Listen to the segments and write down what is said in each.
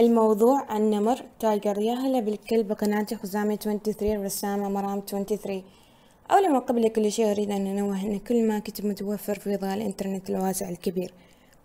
الموضوع عن نمر تايجر يا هلا بالكل بقناتي خزامي 23 رسامة مرام 23 أولا قبل كل شيء أريد أن أنوه أن كل ما كتب متوفر في ظل الإنترنت الواسع الكبير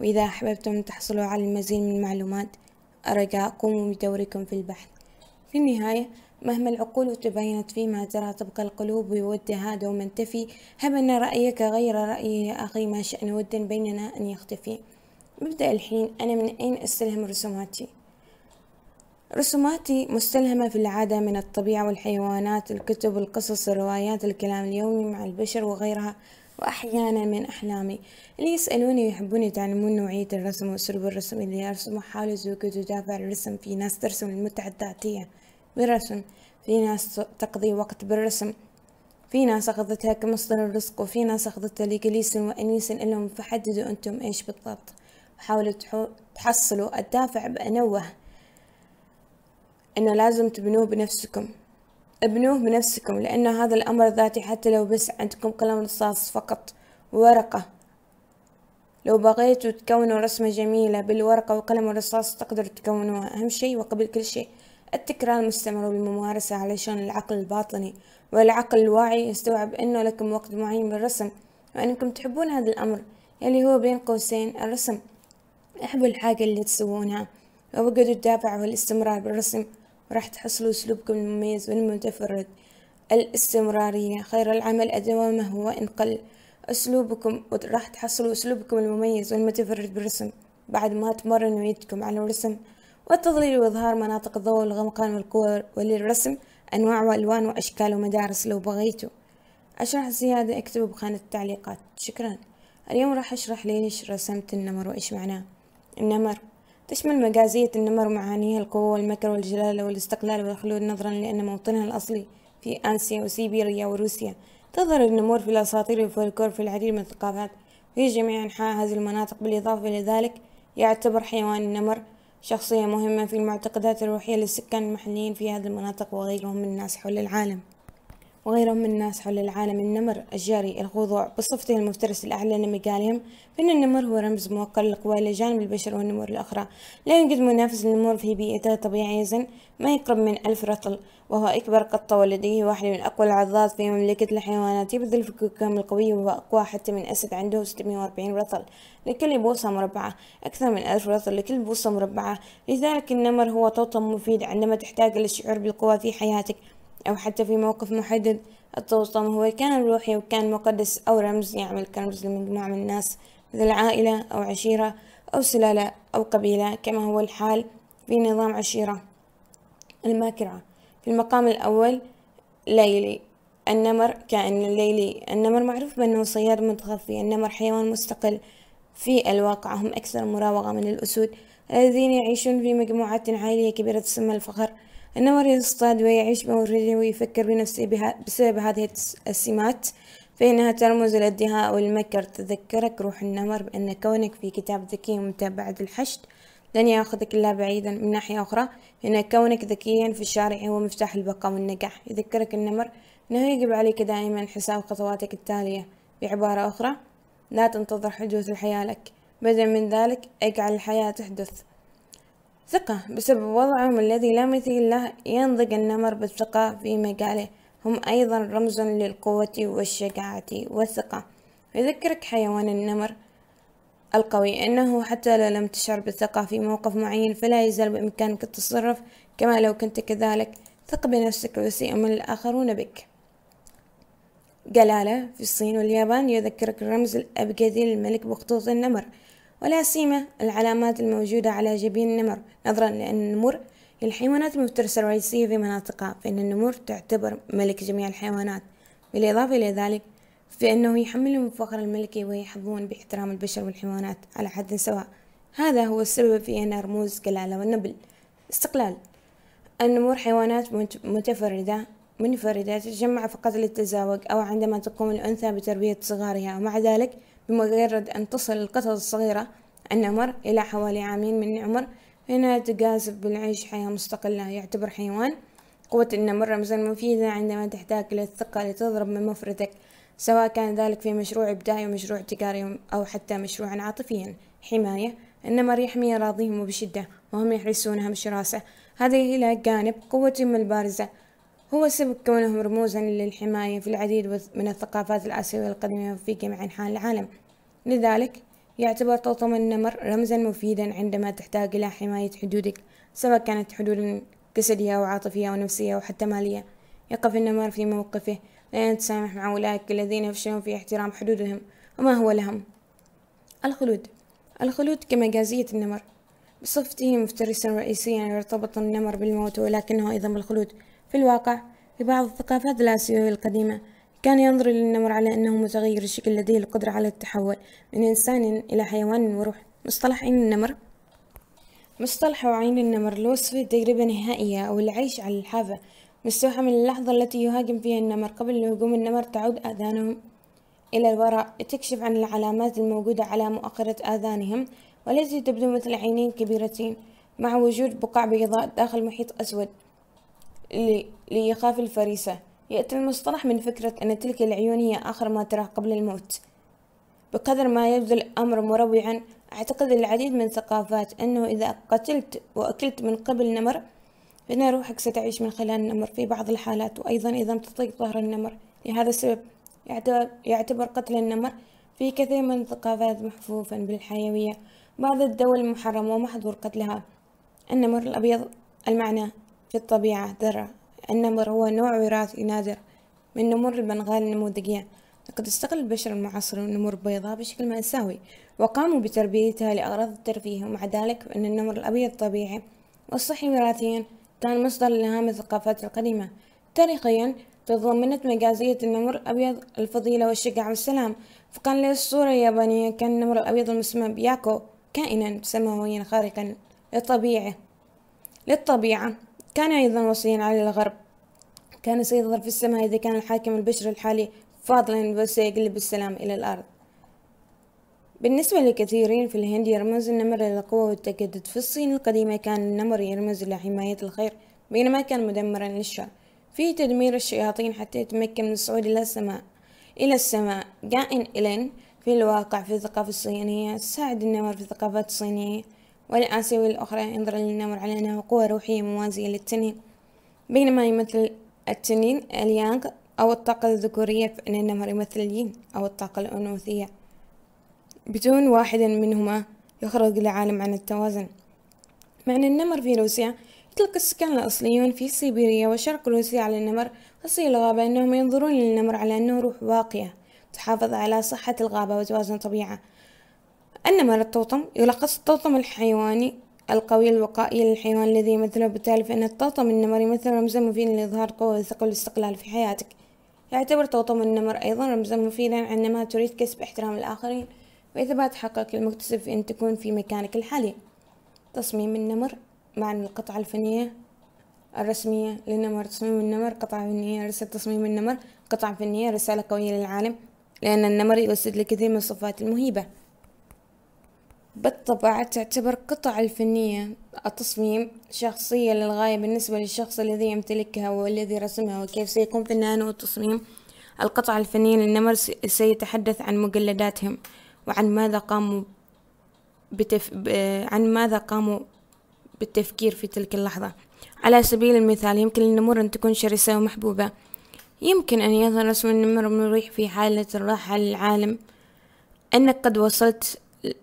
وإذا أحببتم تحصلوا على المزيد من المعلومات أرجاء قوموا بدوركم في البحث في النهاية مهما العقول تبينت فيما ترى تبقى القلوب وودها دوما تفي هب أن رأيك غير رأيي يا أخي ما شأن ود بيننا أن يختفي مبدأ الحين أنا من أين أستلهم رسوماتي رسوماتي مستلهمة في العادة من الطبيعة والحيوانات الكتب القصص الروايات الكلام اليومي مع البشر وغيرها وأحيانا من أحلامي اللي يسألوني ويحبون يتعلمون نوعية الرسم وأسلوب الرسم اللي أرسمه حول زوجي تدافع الرسم في ناس ترسم المتعة الذاتية بالرسم في ناس تقضي وقت بالرسم في ناس أخذتها كمصدر الرزق وفي ناس أخذتها لجليس وأنيس لهم فحددوا أنتم إيش بالضبط وحاولوا تحصلوا الدافع بأنوه أنه لازم تبنوه بنفسكم ابنوه بنفسكم لأن هذا الأمر ذاتي حتى لو بس عندكم قلم رصاص فقط ورقة لو بغيتوا تكونوا رسمة جميلة بالورقة وقلم الرصاص تقدروا تكونوها أهم شيء وقبل كل شيء التكرار المستمر والممارسة علشان العقل الباطني والعقل الواعي يستوعب أنه لكم وقت معين بالرسم وأنكم تحبون هذا الأمر اللي هو بين قوسين الرسم احبوا الحاجة اللي تسوونها ووجدوا الدافع والاستمرار بالرسم راح تحصلوا أسلوبكم المميز والمتفرد الاستمرارية خير العمل أدوامه هو قل أسلوبكم راح تحصلوا أسلوبكم المميز والمتفرد بالرسم بعد ما تمرنوا يدكم على الرسم والتظليل وإظهار مناطق الضوء والغمقان والقوة وللرسم أنواع وألوان وأشكال ومدارس لو بغيتوا أشرح زيادة اكتبوا بخانة التعليقات شكرا اليوم راح أشرح ليش رسمت النمر وإيش معناه النمر تشمل مجازية النمر ومعانيها القوة والمكر والجلالة والاستقلال والخلود نظرا لأن موطنها الأصلي في آسيا وسيبيريا وروسيا تظهر النمور في الأساطير والفولكلور في العديد من الثقافات في جميع أنحاء هذه المناطق بالإضافة إلى ذلك يعتبر حيوان النمر شخصية مهمة في المعتقدات الروحية للسكان المحليين في هذه المناطق وغيرهم من الناس حول العالم وغيرهم من الناس حول العالم النمر الجاري الخضوع بصفته المفترس الأعلى نميقاليم فإن النمر هو رمز موقر للقوى إلى جانب البشر والنمور الأخرى لا يوجد منافس للنمور في بيئته الطبيعية طبيعيا ما يقرب من ألف رطل وهو أكبر قطة ولديه واحد من أقوى العضلات في مملكة الحيوانات يبذل فككهم القوية وهو أقوى حتى من أسد عنده 640 رطل لكل بوصة مربعة أكثر من ألف رطل لكل بوصة مربعة لذلك النمر هو توطن مفيد عندما تحتاج للشعور بالقوة في حياتك أو حتى في موقف محدد الطوسم هو كان روحي وكان مقدس أو رمز يعمل كرمز لمجموعة من الناس مثل عائلة أو عشيرة أو سلالة أو قبيلة كما هو الحال في نظام عشيرة الماكرة في المقام الأول ليلي النمر كائن الليلي النمر معروف بأنه صياد متخفي النمر حيوان مستقل في الواقع هم أكثر مراوغة من الأسود الذين يعيشون في مجموعات عائلية كبيرة تسمى الفخر أن يصطاد ويعيش بمفرده ويفكر بنفسه بها بسبب هذه السمات فإنها ترمز للدهاء والمكر تذكرك روح النمر بأن كونك في كتاب ذكي ومتابعة الحشد لن يأخذك إلا بعيدا من ناحية أخرى إن كونك ذكيا في الشارع هو مفتاح البقاء والنجاح يذكرك النمر أنه يجب عليك دائما حساب خطواتك التالية بعبارة أخرى لا تنتظر حدوث الحياة لك بدلا من ذلك اجعل الحياة تحدث ثقة بسبب وضعهم الذي لا مثيل له ينضج النمر بالثقة في مجاله هم أيضا رمز للقوة والشجاعة والثقة يذكرك حيوان النمر القوي أنه حتى لو لم تشعر بالثقة في موقف معين فلا يزال بإمكانك التصرف كما لو كنت كذلك ثق بنفسك وسيؤمن الآخرون بك جلالة في الصين واليابان يذكرك الرمز الأبجدي للملك بخطوط النمر ولا سيما العلامات الموجودة على جبين النمر نظرا لأن النمر هي الحيوانات المفترسة الرئيسية في مناطقها فإن النمر تعتبر ملك جميع الحيوانات بالإضافة إلى ذلك فإنه يحملهم الفخر الملكي ويحظون باحترام البشر والحيوانات على حد سواء هذا هو السبب في أن رموز جلالة والنبل استقلال النمور حيوانات متفردة منفردة تتجمع فقط للتزاوج أو عندما تقوم الأنثى بتربية صغارها ومع ذلك بمجرد أن تصل القطط الصغيرة النمر إلى حوالي عامين من العمر هنا تجازف بالعيش حياة مستقلة يعتبر حيوان قوة النمر رمزا مفيدا عندما تحتاج إلى الثقة لتضرب من مفردك سواء كان ذلك في مشروع إبداعي ومشروع تجاري أو حتى مشروعا عاطفيا حماية النمر يحمي أراضيهم بشدة وهم يحرسونها بشراسة هذا إلى جانب قوتهم البارزة هو سبب كونهم رموزا للحماية في العديد من الثقافات الآسيوية القديمة في جميع أنحاء العالم لذلك يعتبر طلطم النمر رمزا مفيدا عندما تحتاج إلى حماية حدودك سواء كانت حدود جسدية أو عاطفية أو نفسية أو حتى مالية يقف النمر في موقفه لا يتسامح مع أولئك الذين يفشلون في احترام حدودهم وما هو لهم الخلود الخلود كمجازية النمر بصفته مفترسا رئيسيا يرتبط النمر بالموت ولكنه أيضا بالخلود في الواقع في بعض الثقافات الآسيوية القديمة كان ينظر للنمر على أنه متغير الشكل لديه القدرة على التحول من إنسان إلى حيوان وروح مصطلح عين النمر مصطلح عين النمر لوصف التجربة النهائية أو العيش على الحافة مستوحى من اللحظة التي يهاجم فيها النمر قبل هجوم النمر تعود آذانهم إلى الوراء تكشف عن العلامات الموجودة على مؤخرة آذانهم والتي تبدو مثل عينين كبيرتين مع وجود بقع بيضاء داخل محيط أسود ليخاف الفريسة يأتي المصطلح من فكرة أن تلك العيون هي آخر ما تراه قبل الموت بقدر ما يبدو الأمر مروعا أعتقد العديد من الثقافات أنه إذا قتلت وأكلت من قبل نمر فإن روحك ستعيش من خلال النمر في بعض الحالات وأيضا إذا تطيق ظهر النمر لهذا السبب يعتبر قتل النمر في كثير من الثقافات محفوفا بالحيوية بعض الدول محرم ومحظور قتلها النمر الأبيض المعنى في الطبيعة ذرة النمر هو نوع وراثي نادر من نمور البنغال النموذجية لقد استغل البشر المعاصر النمور البيضاء بشكل مأساوي وقاموا بتربيتها لأغراض الترفيه ومع ذلك فإن النمر الأبيض الطبيعي والصحي وراثيا كان مصدر لهام الثقافات القديمة تاريخيا تضمنت مجازية النمر الأبيض الفضيلة والشجاعة والسلام فكان للصورة اليابانية كان النمر الأبيض المسمى بياكو كائنا سماويا خارقا للطبيعة للطبيعة كان أيضا وصيا على الغرب كان سيظهر في السماء إذا كان الحاكم البشر الحالي فاضلا وسيقلب السلام إلى الأرض بالنسبة لكثيرين في الهند يرمز النمر إلى القوة والتجدد في الصين القديمة كان النمر يرمز إلى حماية الخير بينما كان مدمرا للشر فيه تدمير الشياطين حتى يتمكن من الصعود إلى السماء إلى السماء جائن إلين في الواقع في الثقافة الصينية ساعد النمر في الثقافات الصينية والآسيوي الأخرى ينظر للنمر على أنه قوة روحية موازية للتنين بينما يمثل التنين اليانغ أو الطاقة الذكورية فإن النمر يمثل الين أو الطاقة الأنوثية بدون واحد منهما يخرج العالم عن التوازن مع أن النمر في روسيا يطلق السكان الأصليون في سيبيريا وشرق روسيا على النمر أصلي الغابة أنهم ينظرون للنمر على أنه روح واقية تحافظ على صحة الغابة وتوازن الطبيعة أن مال الطوطم يلخص الطوطم الحيواني القوي الوقائي للحيوان الذي يمثله بالتالي فإن الطوطم النمر يمثل رمزا مفيدا لإظهار قوة الثقة والاستقلال في حياتك يعتبر طوطم النمر أيضا رمزا مفيدا عندما تريد كسب احترام الآخرين وإثبات حقك المكتسب في أن تكون في مكانك الحالي تصميم النمر معنى القطعة الفنية الرسمية للنمر تصميم النمر قطعة فنية رسالة تصميم النمر قطعة فنية رسالة قوية للعالم لأن النمر يوسد لكثير من الصفات المهيبة بالطبع تعتبر قطع الفنية التصميم شخصية للغاية بالنسبة للشخص الذي يمتلكها والذي رسمها وكيف سيقوم فنان التصميم القطع الفنية للنمر سيتحدث عن مجلداتهم وعن ماذا قاموا بتف... عن ماذا قاموا بالتفكير في تلك اللحظة على سبيل المثال يمكن للنمور أن تكون شرسة ومحبوبة يمكن أن يظهر رسم النمر مريح في حالة الراحة للعالم أنك قد وصلت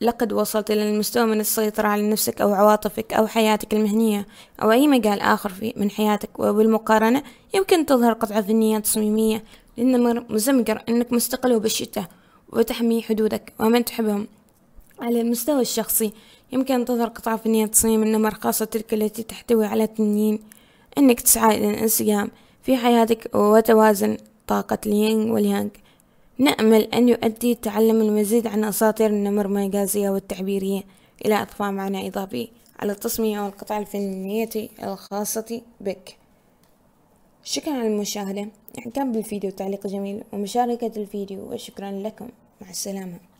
لقد وصلت إلى المستوى من السيطرة على نفسك أو عواطفك أو حياتك المهنية أو أي مجال آخر في من حياتك وبالمقارنة يمكن تظهر قطعة فنية تصميمية لأن مزمجر أنك مستقل وبالشتاء وتحمي حدودك ومن تحبهم على المستوى الشخصي يمكن أن تظهر قطعة فنية تصميم النمر خاصة تلك التي تحتوي على تنين أنك تسعى إلى الانسجام في حياتك وتوازن طاقة اليانغ واليانغ نأمل أن يؤدي تعلم المزيد عن أساطير النمر الغازية والتعبيرية إلى إضفاء معنى إضافي على التصميم والقطع الفنية الخاصة بك شكرا على المشاهدة إعجاب بالفيديو تعليق جميل ومشاركة الفيديو وشكرا لكم مع السلامة